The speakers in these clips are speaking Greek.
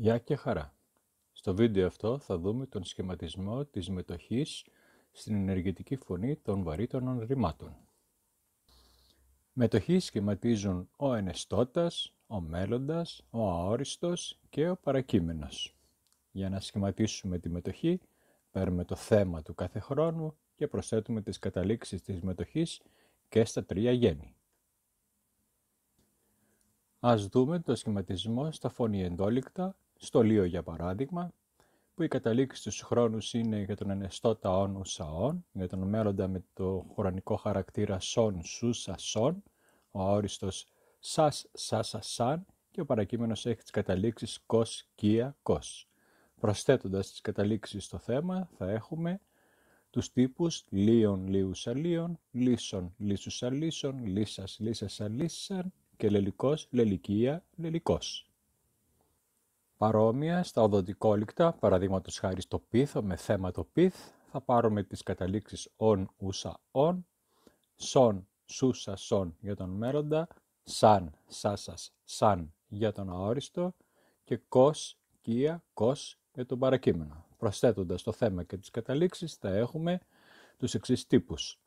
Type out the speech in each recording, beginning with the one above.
Γεια και χαρά! Στο βίντεο αυτό θα δούμε τον σχηματισμό της μετοχής στην ενεργητική φωνή των βαρύτων ρημάτων. Μετοχή σχηματίζουν ο ενεστώτας, ο μέλλοντας, ο αόριστος και ο παρακείμενος. Για να σχηματίσουμε τη μετοχή, παίρνουμε το θέμα του κάθε χρόνου και προσθέτουμε τις καταλήξεις της μετοχής και στα τρία γέννη. Ας δούμε το σχηματισμό στα φωνή εντόλικτα στο Λίο για παράδειγμα, που η καταλήξει του χρόνους είναι για τον ενεστώτα όν για τον μέλλοντα με το χωρανικό χαρακτήρα σον Σούσα, Σον, ο αόριστος σας σασα σαν και ο παρακείμενος έχει τις καταλήξεις κος κία κος. Προσθέτοντας τις καταλήξεις στο θέμα θα έχουμε τους τύπους λίον λίουσα λίον, λίσον λίσουσα λίσον, λίσας λίσασα Αλίσαν και λελικός λελικία λελικός. Παρόμοια στα οδοντικόλικτα, παραδείγματος χάρη στο πίθο με θέμα το πίθ, θα πάρουμε τις καταλήξεις «ον», «ούσα», «ον», «σον», «σούσα», «σον» για τον μέροντα, «σαν», «σάσας», «σαν» για τον αόριστο και «κος», «κία», «κος» για τον παρακείμενο. Προσθέτοντας το θέμα και τις καταλήξεις θα έχουμε τους εξής τύπους.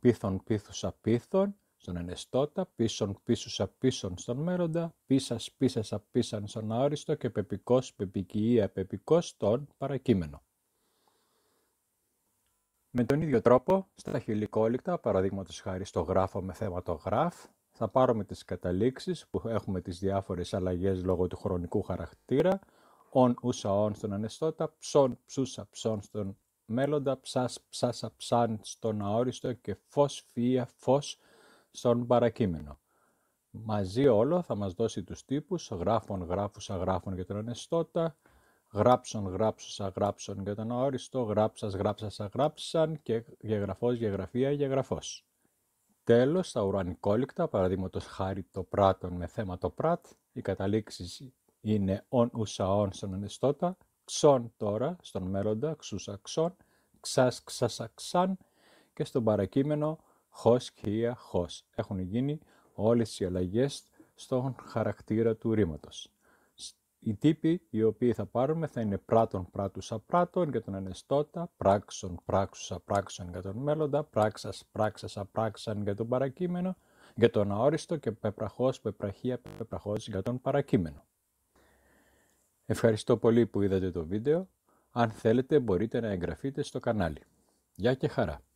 Πίθον, πίθουσα, πίθον, στον Ενεστώτα, πίσον πίσουσα πίσον στον Μέροντα, πίσας πίσασα πίσαν στον Αόριστο και πεπικός πεπικία πεπικός στον Παρακείμενο. Με τον ίδιο τρόπο, στα χιλικόλικτα, παραδείγματος χάρη στο γράφο με θέμα το γράφ, θα πάρουμε τις καταλήξεις που έχουμε τις διάφορες αλλαγές λόγω του χρονικού χαρακτήρα, «ον ούσα «ον» στον Ανεστώτα, ψών, ψούσα ψών, στον Μέλλοντα, «ψάς ψάσα ψάν» στον Αόριστο και «φως φία στον παρακείμενο. Μαζί όλο θα μας δώσει τους τύπους γράφων, γράφουσα, γράφων για τον ανεστώτα, γράψον, γράψουσα, γράψον για τον αόριστο, γράψας, γράψασα, γράψαν και γεγραφός, γεγραφία, γεγραφός. Τέλος, στα ουρανικόλικτα, παραδείγματος χάρη το πράτον με θέμα το πράτ, οι καταλήξεις είναι «ον ουσαών» στον ανεστώτα, «ξον τώρα» στον μέλλοντα, «ξούσα ξον», «ξας ξασαξάν» και στον παρακείμενο χος και ία Έχουν γίνει όλες οι αλλαγές στον χαρακτήρα του ρήματος. Οι τύποι οι οποίοι θα πάρουμε θα είναι πράτων πράτουσα πράτων για τον ανεστότα, πράξον πράξουσα πράξον για τον μέλλοντα, πράξας πράξας, απράξαν, για τον παρακείμενο, για τον αόριστο και πεπραχός πεπραχία πεπραχός για τον παρακείμενο. Ευχαριστώ πολύ που είδατε το βίντεο. Αν θέλετε μπορείτε να εγγραφείτε στο κανάλι. Γεια και χαρά!